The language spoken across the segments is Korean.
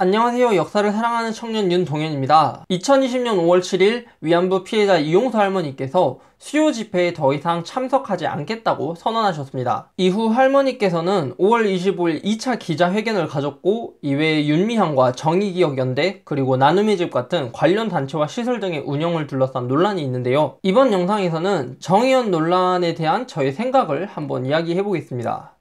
안녕하세요 역사를 사랑하는 청년 윤동현입니다 2020년 5월 7일 위안부 피해자 이용서 할머니께서 수요 집회에 더 이상 참석하지 않겠다고 선언하셨습니다 이후 할머니께서는 5월 25일 2차 기자회견을 가졌고 이외에 윤미향과 정의기억연대 그리고 나눔의 집 같은 관련 단체와 시설 등의 운영을 둘러싼 논란이 있는데요 이번 영상에서는 정의연 논란에 대한 저의 생각을 한번 이야기해 보겠습니다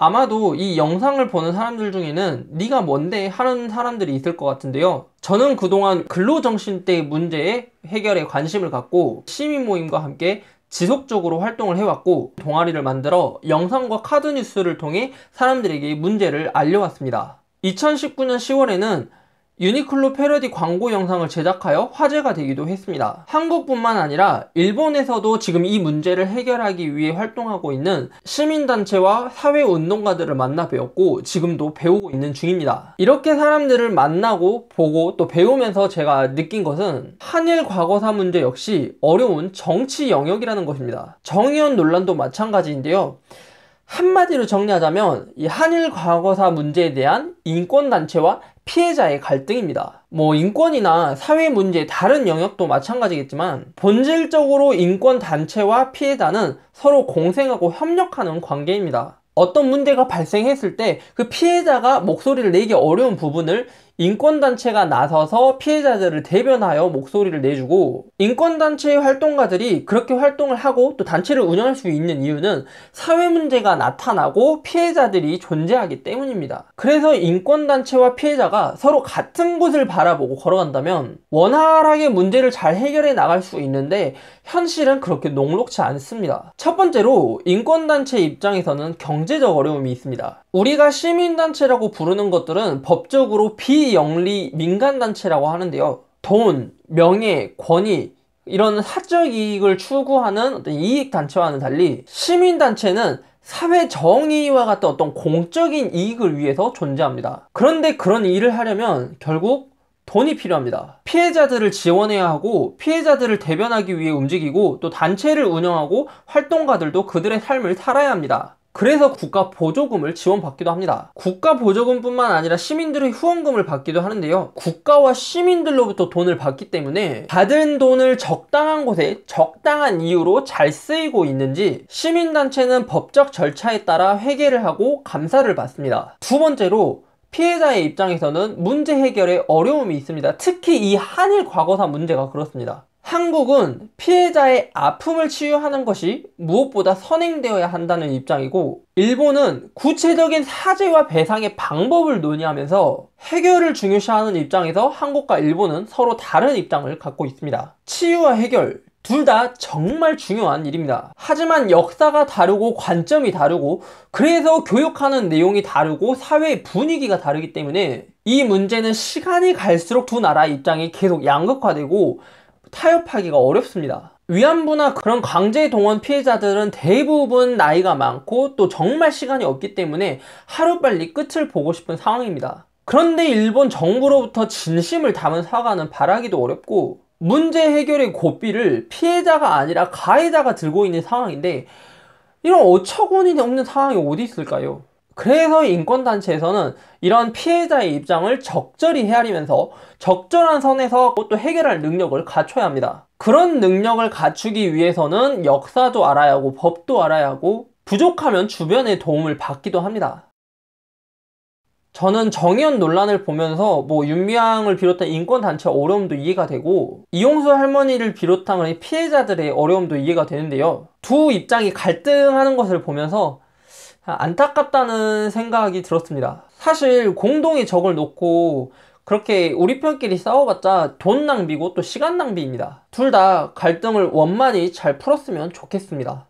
아마도 이 영상을 보는 사람들 중에는 네가 뭔데 하는 사람들이 있을 것 같은데요. 저는 그동안 근로정신대 문제의 해결에 관심을 갖고 시민 모임과 함께 지속적으로 활동을 해왔고 동아리를 만들어 영상과 카드 뉴스를 통해 사람들에게 문제를 알려왔습니다. 2019년 10월에는 유니클로 패러디 광고 영상을 제작하여 화제가 되기도 했습니다. 한국뿐만 아니라 일본에서도 지금 이 문제를 해결하기 위해 활동하고 있는 시민단체와 사회운동가들을 만나 배웠고 지금도 배우고 있는 중입니다. 이렇게 사람들을 만나고 보고 또 배우면서 제가 느낀 것은 한일 과거사 문제 역시 어려운 정치 영역이라는 것입니다. 정의원 논란도 마찬가지인데요. 한마디로 정리하자면 이 한일 과거사 문제에 대한 인권단체와 피해자의 갈등입니다. 뭐 인권이나 사회 문제 다른 영역도 마찬가지겠지만 본질적으로 인권단체와 피해자는 서로 공생하고 협력하는 관계입니다. 어떤 문제가 발생했을 때 그 피해자가 목소리를 내기 어려운 부분을 인권단체가 나서서 피해자들을 대변하여 목소리를 내주고 인권단체의 활동가들이 그렇게 활동을 하고 또 단체를 운영할 수 있는 이유는 사회 문제가 나타나고 피해자들이 존재하기 때문입니다. 그래서 인권단체와 피해자가 서로 같은 곳을 바라보고 걸어간다면 원활하게 문제를 잘 해결해 나갈 수 있는데 현실은 그렇게 녹록치 않습니다. 첫 번째로 인권단체 입장에서는 경제적 어려움이 있습니다. 우리가 시민단체라고 부르는 것들은 법적으로 비정 영리 민간 단체라고 하는데요. 돈, 명예, 권위 이런 사적 이익을 추구하는 어떤 이익 단체와는 달리 시민 단체는 사회 정의와 같은 어떤 공적인 이익을 위해서 존재합니다. 그런데 그런 일을 하려면 결국 돈이 필요합니다. 피해자들을 지원해야 하고 피해자들을 대변하기 위해 움직이고 또 단체를 운영하고 활동가들도 그들의 삶을 살아야 합니다. 그래서 국가 보조금을 지원받기도 합니다. 국가 보조금뿐만 아니라 시민들의 후원금을 받기도 하는데요. 국가와 시민들로부터 돈을 받기 때문에 받은 돈을 적당한 곳에 적당한 이유로 잘 쓰이고 있는지 시민단체는 법적 절차에 따라 회계를 하고 감사를 받습니다. 두 번째로 피해자의 입장에서는 문제 해결에 어려움이 있습니다. 특히 이 한일 과거사 문제가 그렇습니다. 한국은 피해자의 아픔을 치유하는 것이 무엇보다 선행되어야 한다는 입장이고, 일본은 구체적인 사죄와 배상의 방법을 논의하면서 해결을 중요시하는 입장에서 한국과 일본은 서로 다른 입장을 갖고 있습니다. 치유와 해결, 둘 다 정말 중요한 일입니다. 하지만 역사가 다르고 관점이 다르고, 그래서 교육하는 내용이 다르고 사회의 분위기가 다르기 때문에 이 문제는 시간이 갈수록 두 나라의 입장이 계속 양극화되고, 타협하기가 어렵습니다. 위안부나 그런 강제 동원 피해자들은 대부분 나이가 많고 또 정말 시간이 없기 때문에 하루빨리 끝을 보고 싶은 상황입니다. 그런데 일본 정부로부터 진심을 담은 사과는 바라기도 어렵고 문제 해결의 고삐를 피해자가 아니라 가해자가 들고 있는 상황인데 이런 어처구니 없는 상황이 어디 있을까요? 그래서 인권단체에서는 이러한 피해자의 입장을 적절히 헤아리면서 적절한 선에서 또 해결할 능력을 갖춰야 합니다. 그런 능력을 갖추기 위해서는 역사도 알아야 하고 법도 알아야 하고 부족하면 주변의 도움을 받기도 합니다. 저는 정의연 논란을 보면서 뭐 윤미향을 비롯한 인권단체 어려움도 이해가 되고 이용수 할머니를 비롯한 피해자들의 어려움도 이해가 되는데요. 두 입장이 갈등하는 것을 보면서 안타깝다는 생각이 들었습니다. 사실 공동의 적을 놓고 그렇게 우리 편끼리 싸워봤자 돈 낭비고 또 시간 낭비입니다. 둘 다 갈등을 원만히 잘 풀었으면 좋겠습니다.